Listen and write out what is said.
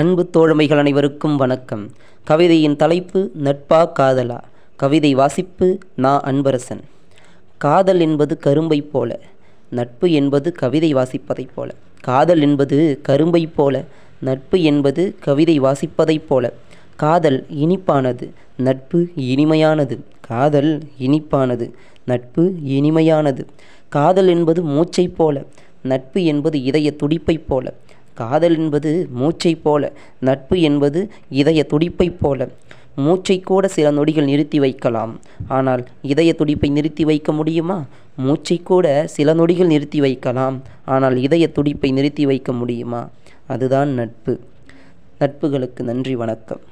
அன்பு தோழமைகள் அனைவருக்கும் வணக்கம் கவிதையின் தலைப்பு நட்பா காதலா கவிதை வாசிப்பு நா அன்பரசன் காதல் என்பது கரும்பை போல நட்பு என்பது கவிதை வாசிப்பதைப் போல காதல் என்பது கரும்பை போல நட்பு என்பது கவிதை வாசிப்பதைப் போல காதல் இனிப்பானது நட்பு இனிமையானது காதல் இனிப்பானது நட்பு இனிமையானது காதல் என்பது மூச்சைப் போல நட்பு என்பது இதய துடிப்பைப் போல காதல் என்பது மூச்சை போல நட்பு என்பது இதய துடிப்பைப் போல மூச்சை கூட சில நொடிகள் நிறுத்தி வைக்கலாம் ஆனால் இதய துடிப்பை நிறுத்தி வைக்க முடியுமா மூச்சை கூட சில நொடிகள் நிறுத்தி வைக்கலாம் ஆனால் இதய துடிப்பை நிறுத்தி வைக்க முடியுமா அதுதான் நட்பு நட்புகளுக்கு நன்றி வணக்கம்